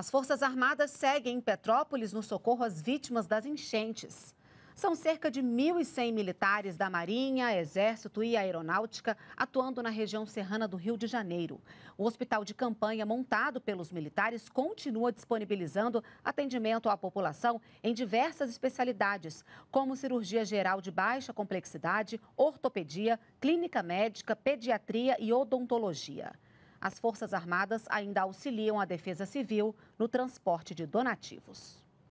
As Forças Armadas seguem em Petrópolis no socorro às vítimas das enchentes. São cerca de 1.100 militares da Marinha, Exército e Aeronáutica atuando na região serrana do Rio de Janeiro. O hospital de campanha montado pelos militares continua disponibilizando atendimento à população em diversas especialidades, como cirurgia geral de baixa complexidade, ortopedia, clínica médica, pediatria e odontologia. As Forças Armadas ainda auxiliam a Defesa Civil no transporte de donativos.